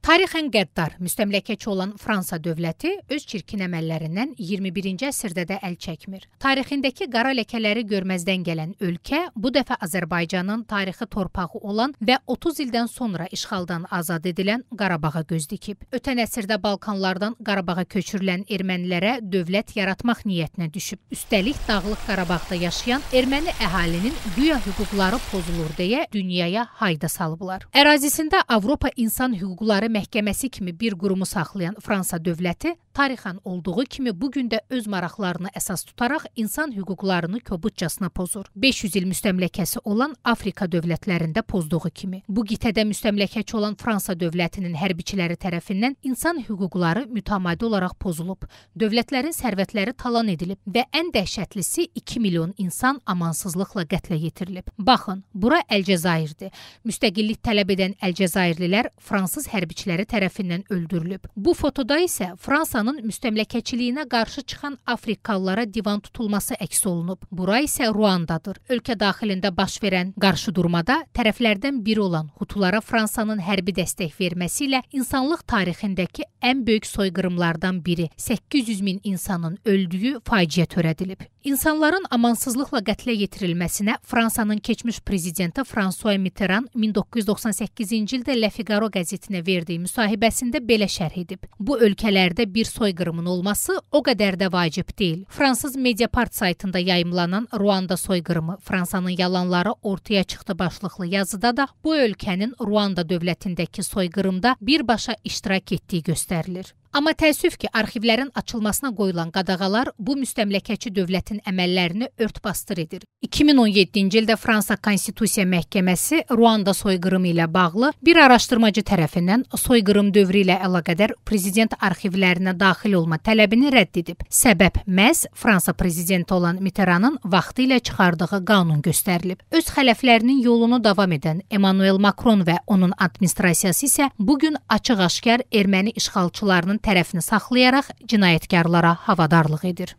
Tarixən qəddar, müstəmləkəçi olan Fransa dövləti öz çirkin əməllərindən 21-ci əsrdə də əl çəkmir. Tarixindəki qara ləkələri görməzdən gələn ölkə bu dəfə Azərbaycanın tarixi torpağı olan və 30 ildən sonra işğaldan azad edilən Qarabağa göz dikib. Ötən əsrdə Balkanlardan Qarabağa köçürülən ermənilərə dövlət yaratmaq niyyətinə düşüb. Üstəlik Dağlıq Qarabağda yaşayan erməni əhalinin güya hüquqları pozulur deyə dünyaya hayda salıblar. Ərazisində Avropa İnsan Hüquqları məhkəməsi kimi bir qurumu saxlayan Fransa dövləti tarixən olduğu kimi bu gün də öz maraqlarını əsas tutaraq insan hüquqlarını kobudcasına pozur. 500 il müstəmləkəsi olan Afrika dövlətlərində pozduğu kimi. Bu qitədə müstəmləkəçi olan Fransa dövlətinin hərbiçiləri tərəfindən insan hüquqları mütəmadi olaraq pozulub. Dövlətlərin sərvətləri talan edilib və ən dəhşətlisi 2 milyon insan amansızlıqla qətlə yetirilib. Baxın, bura Əlcəzairdir. Müstəqillik tələb edən Əlcəzairlilər fransız hərbiçiləri tərəfindən öldürülüb. Bu fotoda isə Fransa Fransanın müstəmləkəçiliyinə qarşı çıxan Afrikalılara divan tutulması əks olunub. Bura isə Ruandadır. Ölkə daxilində baş verən qarşıdurmada tərəflərdən biri olan Hutulara Fransanın hərbi dəstək verməsi ilə insanlıq tarixindəki ən böyük soyqırımlardan biri 800 min insanın öldüyü faciə törədilib. İnsanların amansızlıqla qətlə yetirilməsinə Fransanın keçmiş prezidenti François Mitterrand 1998-ci ildə Le Figaro qəzetinə verdiyi müsahibəsində belə şərh edib. Bu ölkələrdə bir soyqırımın olması o qədər də vacib deyil. Fransız media part saytında yayımlanan Ruanda soyqırımı Fransanın yalanları ortaya çıxdı başlıqlı yazıda da bu ölkənin Ruanda dövlətindəki soyqırımda birbaşa iştirak etdiyi göstərilir. Amma təəssüf ki, arxivlərin açılmasına qoyulan qadağalar bu müstəmləkəçi dövlətin əməllərini örtbasdır edir. 2017-ci ildə Fransa Konstitusiya Məhkəməsi Ruanda soyqırımı ilə bağlı bir araşdırmacı tərəfindən soyqırım dövrü ilə əlaqədar prezident arxivlərinə daxil olma tələbini rədd edib. Səbəb məhz Fransa prezidenti olan Mitterrandın vaxtı ilə çıxardığı qanun göstərilib. Öz xələflərinin yolunu davam edən Emmanuel Macron və onun administrasiyası isə bu gün açıq-aşkar erməni işğalçılarının tərəfini saxlayaraq cinayətkarlara havadarlıq edir.